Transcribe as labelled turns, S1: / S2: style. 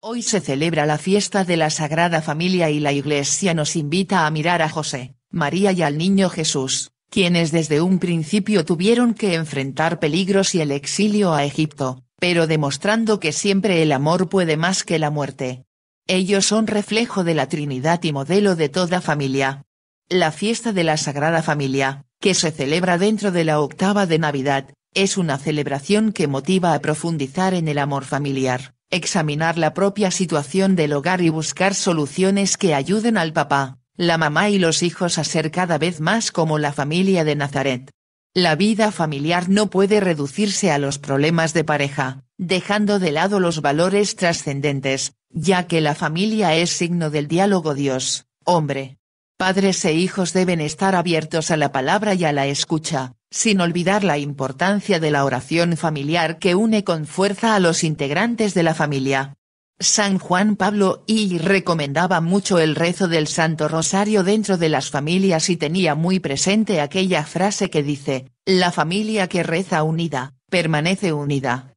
S1: Hoy se celebra la fiesta de la Sagrada Familia y la Iglesia nos invita a mirar a José, María y al Niño Jesús, quienes desde un principio tuvieron que enfrentar peligros y el exilio a Egipto, pero demostrando que siempre el amor puede más que la muerte. Ellos son reflejo de la Trinidad y modelo de toda familia. La fiesta de la Sagrada Familia, que se celebra dentro de la octava de Navidad, es una celebración que motiva a profundizar en el amor familiar examinar la propia situación del hogar y buscar soluciones que ayuden al papá, la mamá y los hijos a ser cada vez más como la familia de Nazaret. La vida familiar no puede reducirse a los problemas de pareja, dejando de lado los valores trascendentes, ya que la familia es signo del diálogo Dios, hombre. Padres e hijos deben estar abiertos a la palabra y a la escucha, sin olvidar la importancia de la oración familiar que une con fuerza a los integrantes de la familia. San Juan Pablo I recomendaba mucho el rezo del Santo Rosario dentro de las familias y tenía muy presente aquella frase que dice, la familia que reza unida, permanece unida.